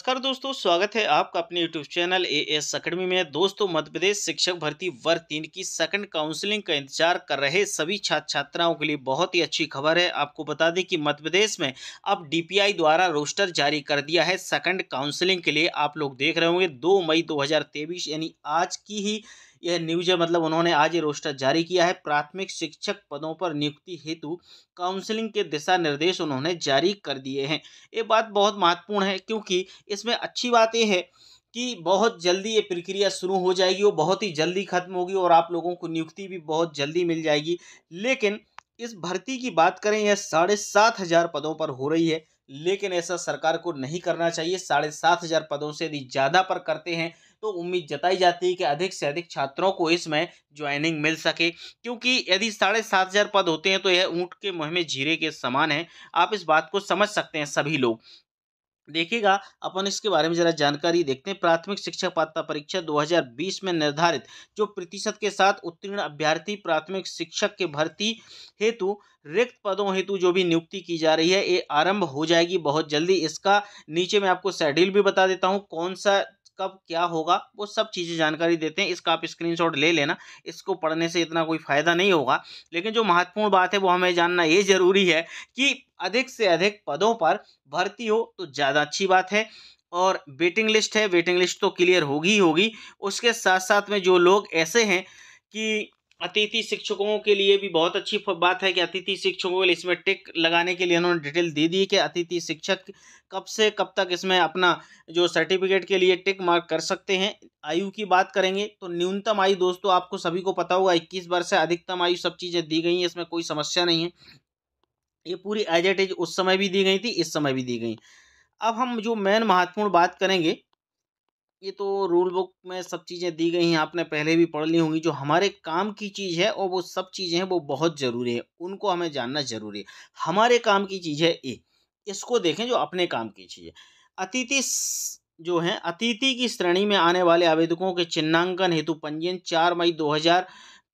नमस्कार दोस्तों स्वागत है आपका अपने YouTube channel A S academy में दोस्तों मध्य प्रदेश शिक्षक भर्ती वर्ग तीन की सेकंड काउंसलिंग का इंतजार कर रहे सभी छात्र छात्राओं के लिए बहुत ही अच्छी खबर है आपको बता दें कि मध्य प्रदेश में अब डीपीआई द्वारा रोस्टर जारी कर दिया है सेकंड काउंसलिंग के लिए आप लोग देख रहे होंगे दो मई दो यानी आज की ही यह न्यूज है मतलब उन्होंने आज ये रोस्टर जारी किया है प्राथमिक शिक्षक पदों पर नियुक्ति हेतु काउंसलिंग के दिशा निर्देश उन्होंने जारी कर दिए हैं ये बात बहुत महत्वपूर्ण है क्योंकि इसमें अच्छी बात यह है कि बहुत जल्दी ये प्रक्रिया शुरू हो जाएगी वो बहुत ही जल्दी खत्म होगी और आप लोगों को नियुक्ति भी बहुत जल्दी मिल जाएगी लेकिन इस भर्ती की बात करें यह साढ़े सात हज़ार पदों पर हो रही है लेकिन ऐसा सरकार को नहीं करना चाहिए साढ़े सात हज़ार पदों से यदि ज़्यादा पर करते हैं तो उम्मीद जताई जाती है कि अधिक से अधिक छात्रों को इसमें ज्वाइनिंग मिल सके क्योंकि यदि साढ़े सात हज़ार पद होते हैं तो यह ऊँट के मुँह में जीरे के समान है आप इस बात को समझ सकते हैं सभी लोग देखिएगा अपन इसके बारे में जरा जानकारी देखते हैं प्राथमिक शिक्षा पात्रता परीक्षा 2020 में निर्धारित जो प्रतिशत के साथ उत्तीर्ण अभ्यर्थी प्राथमिक शिक्षक के भर्ती हेतु रिक्त पदों हेतु जो भी नियुक्ति की जा रही है ये आरंभ हो जाएगी बहुत जल्दी इसका नीचे मैं आपको शेड्यूल भी बता देता हूँ कौन सा कब क्या होगा वो सब चीज़ें जानकारी देते हैं इसका आप स्क्रीनशॉट ले लेना इसको पढ़ने से इतना कोई फ़ायदा नहीं होगा लेकिन जो महत्वपूर्ण बात है वो हमें जानना ये ज़रूरी है कि अधिक से अधिक पदों पर भर्ती हो तो ज़्यादा अच्छी बात है और वेटिंग लिस्ट है वेटिंग लिस्ट तो क्लियर होगी ही होगी उसके साथ साथ में जो लोग ऐसे हैं कि अतिथि शिक्षकों के लिए भी बहुत अच्छी बात है कि अतिथि शिक्षकों के लिए इसमें टिक लगाने के लिए उन्होंने डिटेल दे दी कि अतिथि शिक्षक कब से कब तक इसमें अपना जो सर्टिफिकेट के लिए टिक मार्क कर सकते हैं आयु की बात करेंगे तो न्यूनतम आयु दोस्तों आपको सभी को पता होगा इक्कीस वर्ष से अधिकतम आयु सब चीज़ें दी गई हैं इसमें कोई समस्या नहीं है ये पूरी एज एट एज उस समय भी दी गई थी इस समय भी दी गई अब हम जो मेन महत्वपूर्ण बात करेंगे ये तो रूल बुक में सब चीज़ें दी गई हैं आपने पहले भी पढ़ ली होंगी जो हमारे काम की चीज़ है और वो सब चीज़ें हैं वो बहुत ज़रूरी है उनको हमें जानना ज़रूरी है हमारे काम की चीज़ है ए इसको देखें जो अपने काम की चीज़ है अतिथि जो है अतिथि की श्रेणी में आने वाले आवेदकों के चिन्हांकन हेतु पंजीयन चार मई दो हज़ार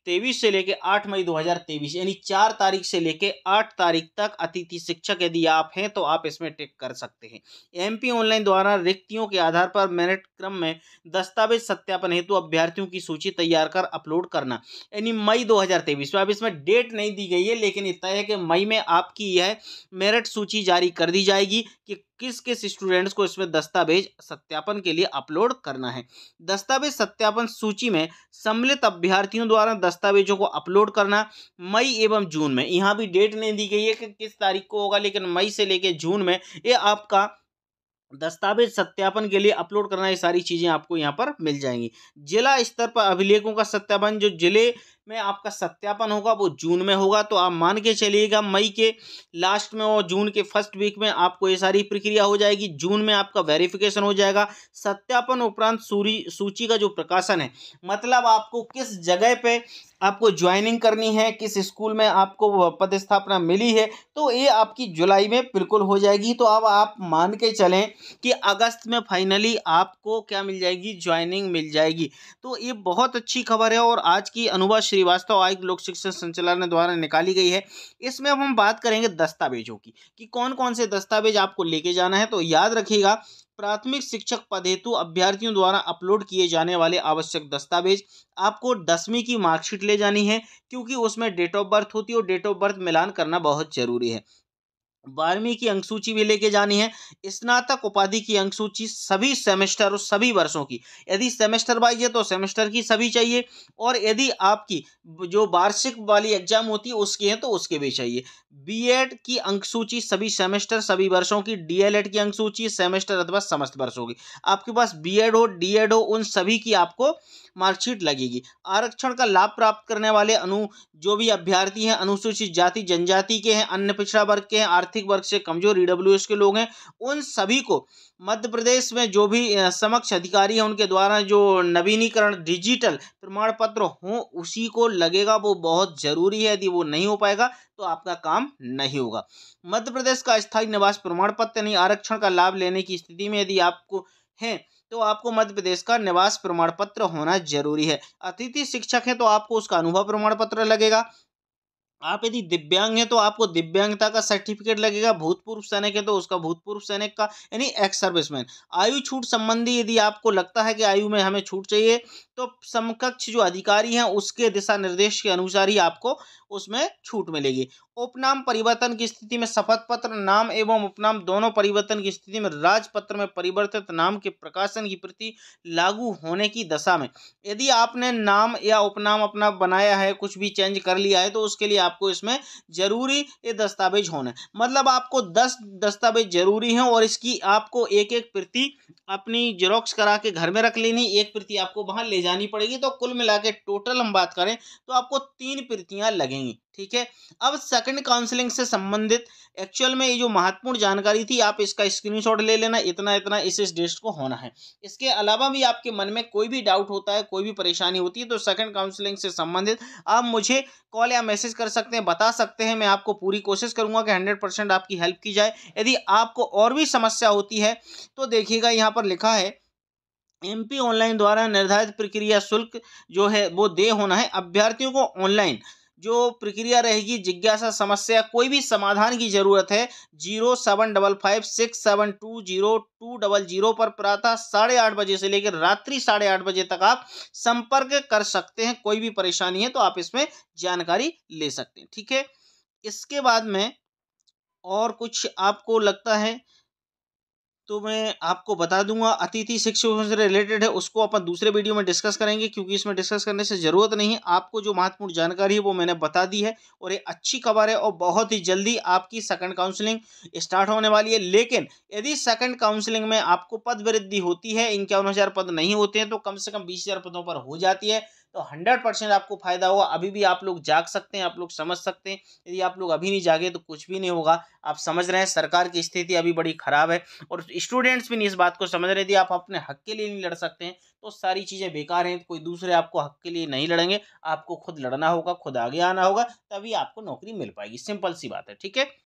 तेईस से लेकर आठ मई 2023 यानी चार तारीख से लेकर आठ तारीख तक अतिथि शिक्षक यदि आप हैं तो आप इसमें टिक कर सकते हैं एमपी ऑनलाइन द्वारा रिक्तियों के आधार पर मेरिट क्रम में दस्तावेज सत्यापन हेतु अभ्यर्थियों की सूची तैयार कर अपलोड करना यानी मई 2023 में अब इसमें डेट नहीं दी गई है लेकिन इतना है कि मई में आपकी यह मेरिट सूची जारी कर दी जाएगी कि किस किस स्टूडेंट्स को इसमें दस्तावेज सत्यापन के लिए अपलोड करना है दस्तावेज सत्यापन सूची में सम्मिलित अभ्यर्थियों द्वारा दस्तावेजों को अपलोड करना मई एवं जून में यहाँ भी डेट नहीं दी गई है कि किस तारीख को होगा लेकिन मई से लेकर जून में ये आपका दस्तावेज सत्यापन के लिए अपलोड करना ये सारी चीज़ें आपको यहाँ पर मिल जाएंगी जिला स्तर पर अभिलेखों का सत्यापन जो जिले में आपका सत्यापन होगा वो जून में होगा तो आप मान के चलिएगा मई के लास्ट में और जून के फर्स्ट वीक में आपको ये सारी प्रक्रिया हो जाएगी जून में आपका वेरिफिकेशन हो जाएगा सत्यापन उपरांत सूरी सूची का जो प्रकाशन है मतलब आपको किस जगह पर आपको ज्वाइनिंग करनी है किस स्कूल में आपको पदस्थापना मिली है तो ये आपकी जुलाई में बिल्कुल हो जाएगी तो अब आप मान के चलें कि अगस्त में फाइनली आपको क्या मिल जाएगी ज्वाइनिंग मिल जाएगी तो ये बहुत अच्छी खबर है और आज की अनुभव श्रीवास्तव आयुक्त लोक शिक्षण संचालन द्वारा निकाली गई है इसमें अब हम बात करेंगे दस्तावेजों की कि कौन कौन से दस्तावेज आपको लेके जाना है तो याद रखिएगा प्राथमिक शिक्षक पद हेतु अभ्यर्थियों द्वारा अपलोड किए जाने वाले आवश्यक दस्तावेज आपको दसवीं की मार्कशीट ले जानी है क्योंकि उसमें डेट ऑफ बर्थ होती है और डेट ऑफ बर्थ मिलान करना बहुत जरूरी है बारहवीं की अंक सूची भी लेके जानी है स्नातक उपाधि की अंक सूची सभी सेमेस्टर और सभी वर्षों की यदि सेमेस्टर वाइज है तो सेमेस्टर की सभी चाहिए और यदि आपकी जो वार्षिक वाली एग्जाम होती है उसकी है तो उसके भी चाहिए बीएड की अंक सूची सभी सेमेस्टर सभी वर्षों की डीएलएड की अंक सूची सेमेस्टर अथवा समस्त वर्षों की आपके पास एड हो डीएड हो उन सभी की आपको मार्कशीट लगेगी आरक्षण का लाभ प्राप्त करने वाले अनु जो भी अभ्यर्थी हैं अनुसूचित जाति जनजाति के हैं अन्य पिछड़ा वर्ग के हैं आर्थिक आर्थिक वर्ग से कमजोर ईडब्ल्यू e के लोग हैं उन सभी को मध्य प्रदेश में जो भी समक्ष अधिकारी हैं उनके द्वारा जो नवीनीकरण डिजिटल प्रमाण पत्र हो उसी को लगेगा वो बहुत जरूरी है यदि वो नहीं हो पाएगा तो आपका काम नहीं होगा मध्य प्रदेश का स्थायी निवास प्रमाण पत्र यानी आरक्षण का लाभ लेने की स्थिति में यदि आपको है तो आपको मध्य प्रदेश का निवास प्रमाण पत्र होना जरूरी है अतिथि शिक्षक हैं तो आपको उसका अनुभव प्रमाण पत्र लगेगा आप यदि दिव्यांग हैं तो आपको दिव्यांगता का सर्टिफिकेट लगेगा भूतपूर्व सैनिक है तो उसका भूतपूर्व सैनिक का यानी एक्स सर्विसमैन आयु छूट संबंधी यदि आपको लगता है कि आयु में हमें छूट चाहिए तो समकक्ष जो अधिकारी हैं उसके दिशा निर्देश के अनुसार ही आपको उसमें छूट मिलेगी उपनाम परिवर्तन की स्थिति में शपथ पत्र नाम एवं उपनाम दोनों परिवर्तन की स्थिति में राजपत्र में परिवर्तित नाम के प्रकाशन की प्रति लागू होने की दशा में यदि आपने नाम या उपनाम अपना बनाया है कुछ भी चेंज कर लिया है तो उसके लिए आपको इसमें जरूरी ये दस्तावेज है मतलब आपको दस दस्तावेज जरूरी हैं और इसकी आपको एक एक प्रति अपनी जेरोक्स करा के घर में रख लेनी एक प्रति आपको वहाँ ले जानी पड़ेगी तो कुल मिला के टोटल हम बात करें तो आपको तीन प्रतियाँ लगेंगी ठीक है अब सेकंड काउंसलिंग से संबंधित एक्चुअल में ये जो महत्वपूर्ण जानकारी थी आप इसका स्क्रीनशॉट ले लेना इतना इतना इस इस डेस्ट को होना है इसके अलावा भी आपके मन में कोई भी डाउट होता है कोई भी परेशानी होती है तो सेकंड काउंसलिंग से संबंधित आप मुझे कॉल या मैसेज कर सकते हैं बता सकते हैं मैं आपको पूरी कोशिश करूंगा कि हंड्रेड आपकी हेल्प की जाए यदि आपको और भी समस्या होती है तो देखिएगा यहाँ पर लिखा है एमपी ऑनलाइन द्वारा निर्धारित प्रक्रिया शुल्क जो है वो दे होना है अभ्यर्थियों को ऑनलाइन जो प्रक्रिया रहेगी जिज्ञासा समस्या कोई भी समाधान की ज़रूरत है zero seven double five six seven two zero two double zero पर प्रातः साढ़े आठ बजे से लेकर रात्रि साढ़े आठ बजे तक आप संपर्क कर सकते हैं कोई भी परेशानी है तो आप इसमें जानकारी ले सकते हैं ठीक है इसके बाद में और कुछ आपको लगता है तो मैं आपको बता दूंगा अतिथि शिक्षकों से रिलेटेड है उसको अपन दूसरे वीडियो में डिस्कस करेंगे क्योंकि इसमें डिस्कस करने से ज़रूरत नहीं है आपको जो महत्वपूर्ण जानकारी है वो मैंने बता दी है और ये अच्छी खबर है और बहुत ही जल्दी आपकी सेकंड काउंसलिंग स्टार्ट होने वाली है लेकिन यदि सेकंड काउंसलिंग में आपको पद वृद्धि होती है इक्यावन पद नहीं होते हैं तो कम से कम बीस पदों पर हो जाती है तो हंड्रेड परसेंट आपको फायदा होगा अभी भी आप लोग जाग सकते हैं आप लोग समझ सकते हैं यदि आप लोग अभी नहीं जागे तो कुछ भी नहीं होगा आप समझ रहे हैं सरकार की स्थिति अभी बड़ी ख़राब है और स्टूडेंट्स भी नहीं इस बात को समझ रहे यदि आप अपने हक के लिए नहीं लड़ सकते हैं तो सारी चीज़ें बेकार हैं कोई दूसरे आपको हक के लिए नहीं लड़ेंगे आपको खुद लड़ना होगा खुद आगे आना होगा तभी आपको नौकरी मिल पाएगी सिंपल सी बात है ठीक है